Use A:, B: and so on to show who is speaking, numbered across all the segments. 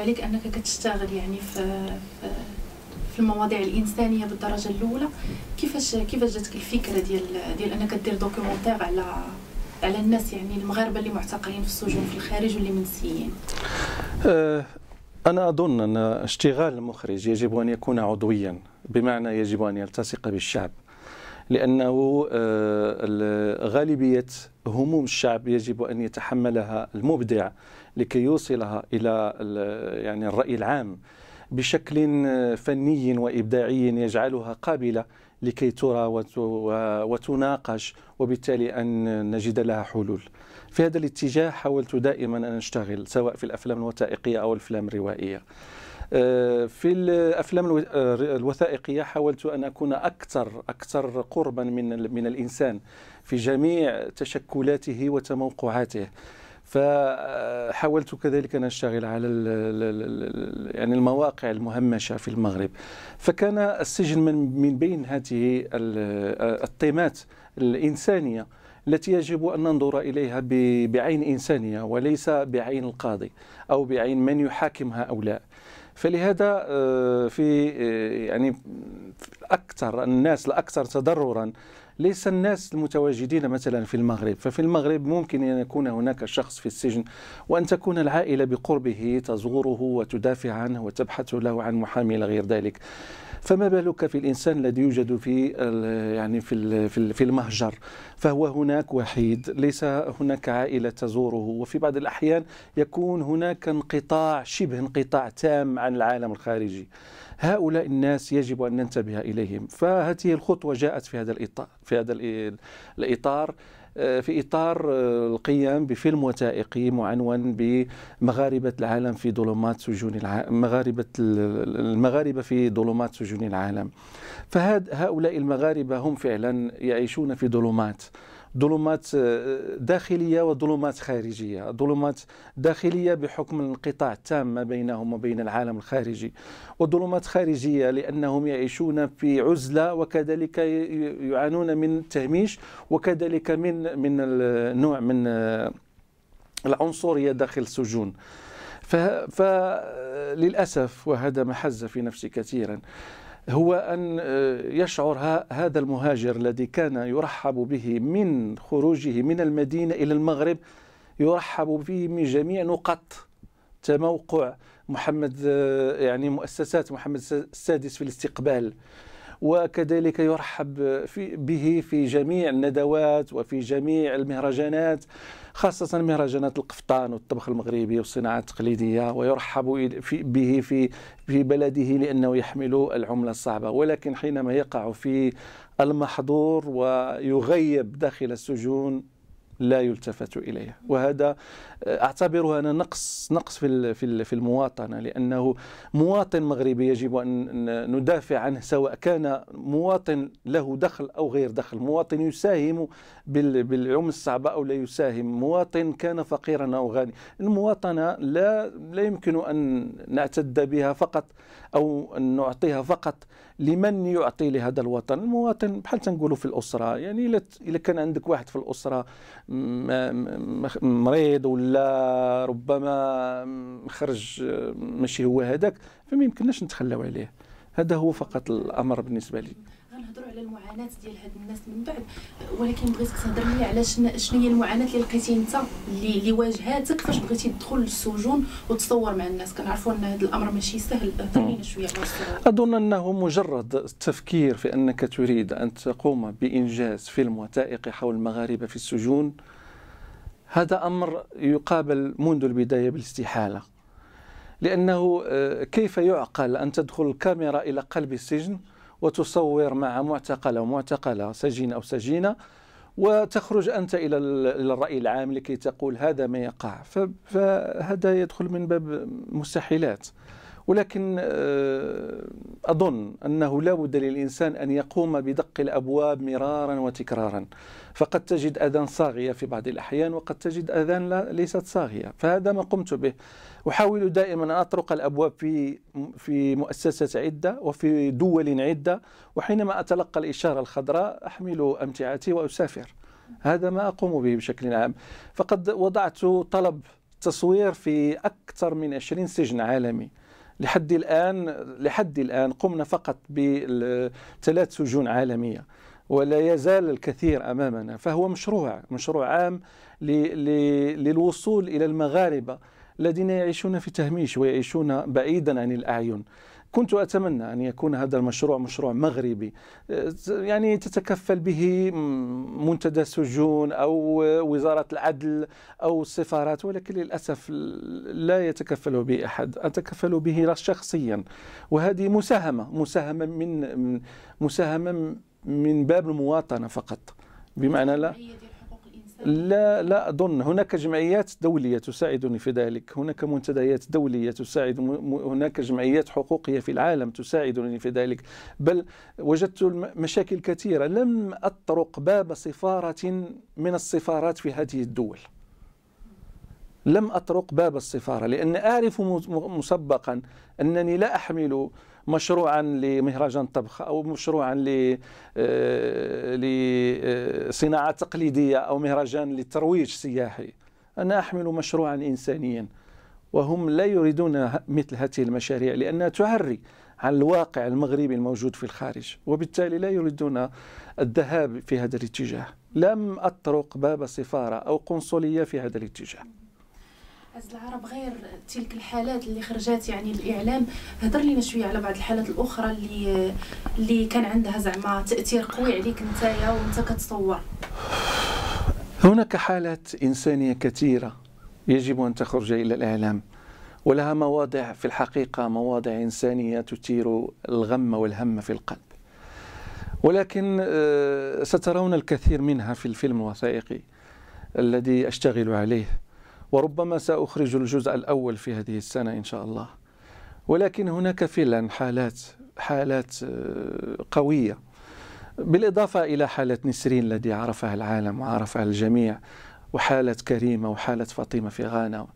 A: عليك انك كتشتغل يعني في في المواضيع الانسانيه بالدرجه الاولى كيفاش كيفاش جاتك الفكره ديال ديال انك دير دوكيومونتير على على الناس يعني المغاربه اللي معتقلين في السجون في الخارج واللي منسيين
B: أه، انا اظن ان اشتغال المخرج يجب ان يكون عضويا بمعنى يجب ان يلتصق بالشعب لأنه آه، غالبية هموم الشعب يجب أن يتحملها المبدع لكي يوصلها إلى يعني الرأي العام بشكل آه، فني وإبداعي يجعلها قابلة لكي ترى وتناقش وبالتالي أن نجد لها حلول في هذا الاتجاه حاولت دائما أن أشتغل سواء في الأفلام الوثائقية أو الأفلام الروائية آه، في الافلام آه، الوثائقيه حاولت ان اكون اكثر اكثر قربا من من الانسان في جميع تشكلاته وتموقعاته فحاولت كذلك ان اشتغل على يعني المواقع المهمشه في المغرب فكان السجن من بين هذه الطيمات الانسانيه التي يجب ان ننظر اليها بعين انسانيه وليس بعين القاضي او بعين من يحاكم هؤلاء فلهذا آه، في آه، يعني اكثر الناس الاكثر تضررا ليس الناس المتواجدين مثلا في المغرب ففي المغرب ممكن أن يكون هناك شخص في السجن وأن تكون العائلة بقربه تزوره وتدافع عنه وتبحث له عن محامي غير ذلك فما بالك في الانسان الذي يوجد في يعني في في المهجر فهو هناك وحيد ليس هناك عائله تزوره وفي بعض الاحيان يكون هناك انقطاع شبه انقطاع تام عن العالم الخارجي هؤلاء الناس يجب أن ننتبه إليهم فهذه الخطوة جاءت في هذا الإطار في هذا الإطار آه، في إطار آه، القيام بفيلم وثائقي معنون بمغاربة العالم في ظلمات سجون العالم مغاربة المغاربة في ظلمات سجون العالم فهؤلاء المغاربة هم فعلا يعيشون في ظلمات ظلمات آه، داخليه وظلمات خارجيه، ظلمات داخليه بحكم الانقطاع التام ما بينهم وبين العالم الخارجي، وظلمات خارجيه لانهم يعيشون في عزله وكذلك يعانون من التهميش وكذلك من من النوع من آه، العنصريه داخل السجون. فللاسف وهذا ما حز في نفسي كثيرا هو أن آه، يشعر هذا المهاجر الذي كان يرحب به من خروجه من المدينة إلى المغرب يرحب به من جميع نقط تموقع محمد آه، يعني مؤسسات محمد السادس في الاستقبال وكذلك يرحب في به في جميع الندوات وفي جميع المهرجانات خاصة مهرجانات القفطان والطبخ المغربي والصناعة التقليدية ويرحب في به في في بلده لأنه يحمل العملة الصعبة ولكن حينما يقع في المحظور ويغيب داخل السجون لا يلتفت اليها وهذا آه، اعتبره انا نقص نقص في في المواطنه لانه مواطن مغربي يجب ان ندافع عنه سواء كان مواطن له دخل او غير دخل مواطن يساهم بالعم الصعبه او لا يساهم مواطن كان فقيرا او غني المواطنه لا لا يمكن ان نعتد بها فقط او ان نعطيها فقط لمن يعطي لهذا الوطن المواطن بحال تنقولوا في الاسره يعني الا كان عندك واحد في الاسره مريض ولا ربما خرج ماشي هو هذاك فما يمكنناش نتخلاو عليه هذا هو فقط الامر بالنسبه
A: لي نهضروا على المعاناه ديال هاد الناس من بعد ولكن بغيتك تهضر لي على شنو هي المعاناه اللي لقيتي انت اللي اللي واجهاتك فاش بغيتي تدخل للسجون وتصور مع الناس كنعرفوا ان هذا الامر ماشي سهل شويه
B: اظن انه مجرد التفكير في انك تريد ان تقوم بانجاز فيلم وثائقي حول المغاربه في السجون هذا امر يقابل منذ البدايه بالاستحاله لانه آه، كيف يعقل ان تدخل الكاميرا الى قلب السجن وتصور مع معتقل أو معتقلة سجين أو سجينة وتخرج أنت إلى الرأي العام لكي تقول هذا ما يقع فهذا يدخل من باب مستحيلات ولكن آه، أظن أنه لا بد للإنسان أن يقوم بدق الأبواب مرارا وتكرارا فقد تجد أذان صاغية في بعض الأحيان وقد تجد أذان ليست صاغية فهذا ما قمت به أحاول دائما أن أطرق الأبواب في في مؤسسات عدة وفي دول عدة وحينما أتلقى الإشارة الخضراء أحمل أمتعتي وأسافر هذا ما أقوم به بشكل عام فقد وضعت طلب تصوير في أكثر من 20 سجن عالمي لحد الآن لحد الآن قمنا فقط بثلاث سجون عالمية ولا يزال الكثير أمامنا فهو مشروع مشروع عام للوصول إلى المغاربة الذين يعيشون في تهميش ويعيشون بعيدا عن الأعين كنت أتمنى أن يكون هذا المشروع مشروع مغربي أه، يعني تتكفل به منتدى السجون أو وزارة العدل أو السفارات ولكن للأسف لا يتكفل به أحد أتكفل به شخصيا وهذه مساهمة مساهمة من مساهمة من باب المواطنة فقط بمعنى لا لا لا أظن هناك جمعيات دولية تساعدني في ذلك هناك منتديات دولية تساعد هناك جمعيات حقوقية في العالم تساعدني في ذلك بل وجدت مشاكل كثيرة لم أطرق باب سفارة من السفارات في هذه الدول لم أطرق باب السفارة لأن أعرف مسبقا أنني لا أحمل مشروعا لمهرجان طبخ أو مشروعا لصناعة آه، آه، تقليدية أو مهرجان للترويج سياحي أنا أحمل مشروعا إنسانيا وهم لا يريدون مثل هذه المشاريع لأنها تعري عن الواقع المغربي الموجود في الخارج وبالتالي لا يريدون الذهاب في هذا الاتجاه لم أطرق باب سفارة أو قنصلية في هذا الاتجاه
A: عز العرب غير تلك الحالات اللي خرجات يعني الاعلام هضر لينا شويه على بعض الحالات الاخرى اللي اللي كان عندها زعما تاثير قوي عليك نتايا وانت كتصور
B: هناك حالات انسانيه كثيره يجب ان تخرج الى الاعلام ولها مواضع في الحقيقه مواضع انسانيه تثير الغم والهم في القلب ولكن آه، سترون الكثير منها في الفيلم الوثائقي الذي اشتغل عليه وربما سأخرج الجزء الأول في هذه السنة إن شاء الله ولكن هناك فعلا حالات حالات آه، قوية بالإضافة إلى حالة نسرين الذي عرفها العالم وعرفها الجميع وحالة كريمة وحالة فاطمة في غانا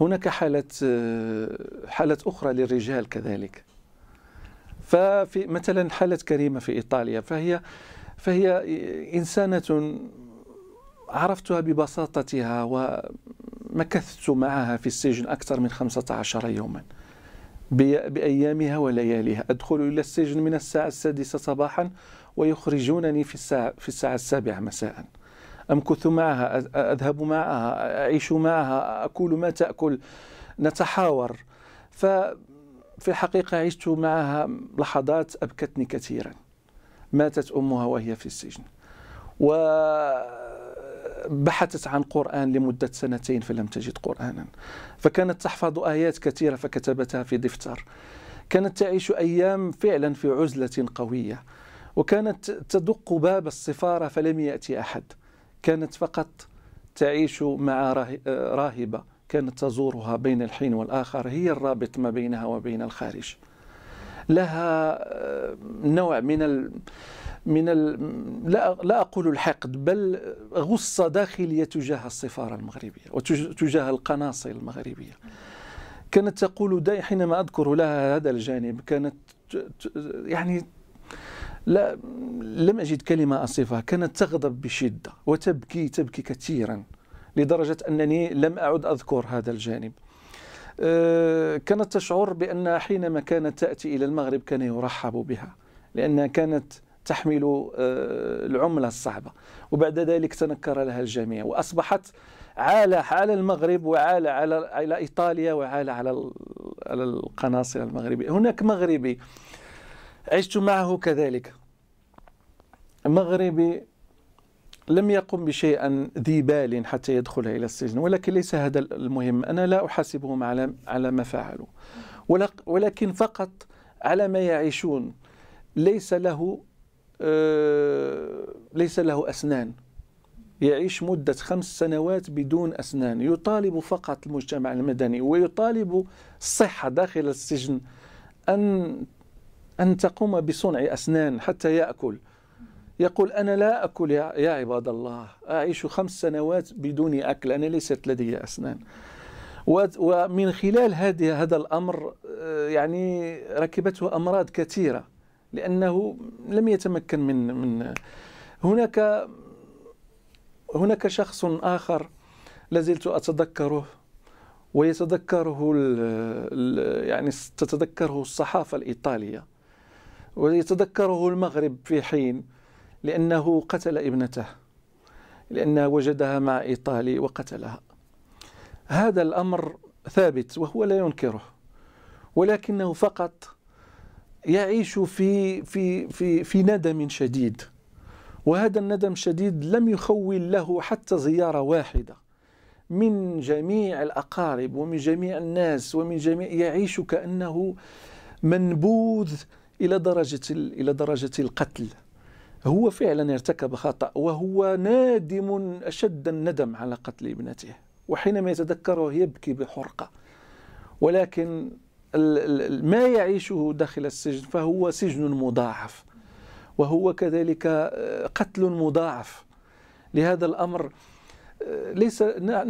B: هناك حالة آه، حالة أخرى للرجال كذلك ففي مثلا حالة كريمة في إيطاليا فهي فهي إنسانة عرفتها ببساطتها و مكثت معها في السجن أكثر من 15 يوما بأيامها ولياليها أدخل إلى السجن من الساعة السادسة صباحا ويخرجونني في الساعة, في الساعة السابعة مساء أمكث معها أذهب معها أعيش معها أكل ما تأكل نتحاور ففي الحقيقة عشت معها لحظات أبكتني كثيرا ماتت أمها وهي في السجن و بحثت عن قرآن لمدة سنتين فلم تجد قرآنا فكانت تحفظ آيات كثيرة فكتبتها في دفتر كانت تعيش أيام فعلا في عزلة قوية وكانت تدق باب السفارة فلم يأتي أحد كانت فقط تعيش مع راهبة كانت تزورها بين الحين والآخر هي الرابط ما بينها وبين الخارج لها آه، نوع من من ال... لا لا اقول الحقد بل غصه داخليه تجاه السفاره المغربيه وتجاه القناصل المغربيه كانت تقول داي حينما اذكر لها هذا الجانب كانت يعني لا لم اجد كلمه اصفها كانت تغضب بشده وتبكي تبكي كثيرا لدرجه انني لم اعد اذكر هذا الجانب آه، كانت تشعر بأن حينما كانت تأتي إلى المغرب كان يرحب بها لأنها كانت تحمل آه، العملة الصعبة وبعد ذلك تنكر لها الجميع وأصبحت عالة على المغرب وعالة على على إيطاليا وعالة على على القناصرة المغربية هناك مغربي عشت معه كذلك مغربي لم يقم بشيء ذي بال حتى يدخل إلى السجن ولكن ليس هذا المهم أنا لا أحاسبهم على على ما فعلوا ولكن فقط على ما يعيشون ليس له آه، ليس له أسنان يعيش مدة خمس سنوات بدون أسنان يطالب فقط المجتمع المدني ويطالب الصحة داخل السجن أن أن تقوم بصنع أسنان حتى يأكل يقول أنا لا أكل يا عباد الله أعيش خمس سنوات بدون أكل أنا ليست لدي أسنان ومن خلال هذا الأمر آه، يعني ركبته أمراض كثيرة لانه لم يتمكن من من هناك هناك شخص اخر لازلت اتذكره ويتذكره يعني تتذكره الصحافه الايطاليه ويتذكره المغرب في حين لانه قتل ابنته لانه وجدها مع ايطالي وقتلها هذا الامر ثابت وهو لا ينكره ولكنه فقط يعيش في في في في ندم شديد وهذا الندم الشديد لم يخول له حتى زياره واحده من جميع الاقارب ومن جميع الناس ومن جميع يعيش كانه منبوذ الى درجه الى درجه القتل هو فعلا ارتكب خطا وهو نادم اشد الندم على قتل ابنته وحينما يتذكره يبكي بحرقه ولكن ما يعيشه داخل السجن فهو سجن مضاعف وهو كذلك آه، قتل مضاعف لهذا الأمر آه، ليس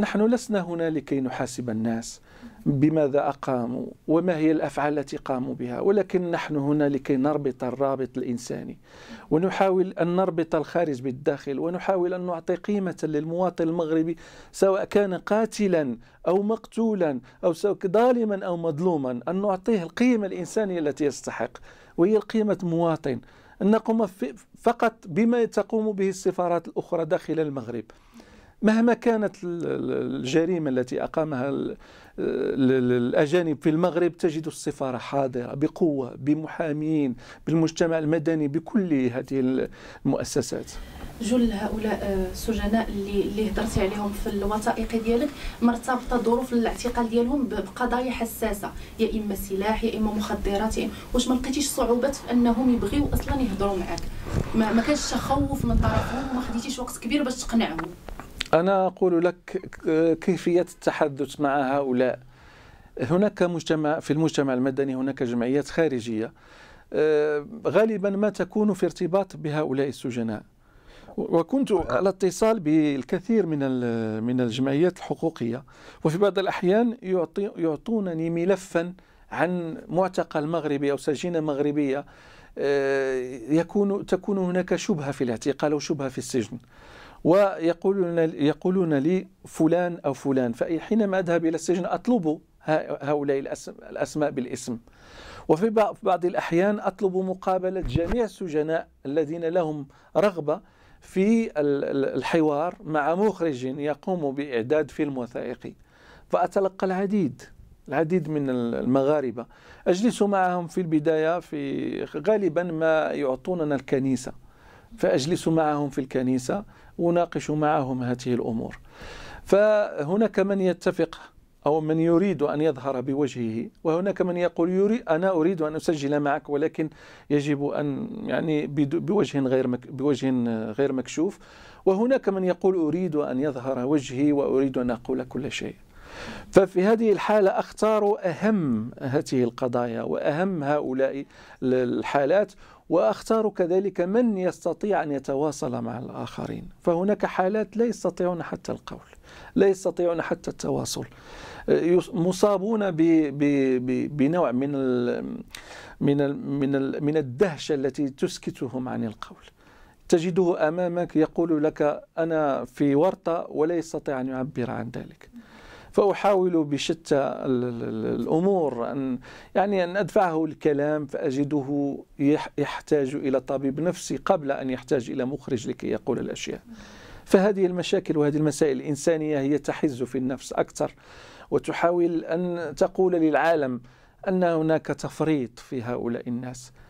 B: نحن لسنا هنا لكي نحاسب الناس بماذا أقاموا وما هي الأفعال التي قاموا بها ولكن نحن هنا لكي نربط الرابط الإنساني ونحاول أن نربط الخارج بالداخل ونحاول أن نعطي قيمة للمواطن المغربي سواء كان قاتلا أو مقتولا أو سواء ظالما أو مظلوما أن نعطيه القيمة الإنسانية التي يستحق وهي قيمة مواطن أن نقوم فقط بما تقوم به السفارات الأخرى داخل المغرب مهما كانت الجريمة التي أقامها الأجانب في المغرب تجد السفارة حاضرة بقوة بمحامين بالمجتمع المدني بكل هذه المؤسسات
A: جل هؤلاء آه، السجناء اللي اللي هضرتي عليهم في الوثائق ديالك مرتبطه ظروف الاعتقال ديالهم بقضايا حساسه يا اما سلاح يا اما مخدرات واش ما لقيتيش صعوبات في انهم يبغيو اصلا يهضروا معك ما, ما كانش تخوف من طرفهم وما خديتيش وقت كبير باش تقنعهم
B: أنا أقول لك كيفية التحدث مع هؤلاء هناك مجتمع في المجتمع المدني هناك جمعيات خارجية آه، غالبا ما تكون في ارتباط بهؤلاء السجناء وكنت على اتصال بالكثير من من الجمعيات الحقوقية وفي بعض الأحيان يعطي يعطونني ملفا عن معتقل مغربي أو سجينة مغربية آه، يكون تكون هناك شبهة في الاعتقال أو شبهة في السجن ويقولون يقولون لي فلان أو فلان فحينما أذهب إلى السجن أطلب هؤلاء الأسماء بالاسم وفي بعض الأحيان أطلب مقابلة جميع السجناء الذين لهم رغبة في الحوار مع مخرج يقوم بإعداد فيلم وثائقي فأتلقى العديد العديد من المغاربة أجلس معهم في البداية في غالبا ما يعطوننا الكنيسة فأجلس معهم في الكنيسة وناقش معهم هذه الأمور فهناك من يتفق أو من يريد أن يظهر بوجهه وهناك من يقول يري أنا أريد أن أسجل معك ولكن يجب أن يعني بوجه غير مك بوجه غير مكشوف وهناك من يقول أريد أن يظهر وجهي وأريد أن أقول كل شيء ففي هذه الحالة أختار أهم هذه القضايا وأهم هؤلاء الحالات واختار كذلك من يستطيع ان يتواصل مع الاخرين فهناك حالات لا يستطيعون حتى القول لا يستطيعون حتى التواصل مصابون بنوع من من من من الدهشه التي تسكتهم عن القول تجده امامك يقول لك انا في ورطه ولا يستطيع ان يعبر عن ذلك فأحاول بشتى الأمور أن يعني أن أدفعه الكلام فأجده يحتاج إلى طبيب نفسي قبل أن يحتاج إلى مخرج لكي يقول الأشياء فهذه المشاكل وهذه المسائل الإنسانية هي تحز في النفس أكثر وتحاول أن تقول للعالم أن هناك تفريط في هؤلاء الناس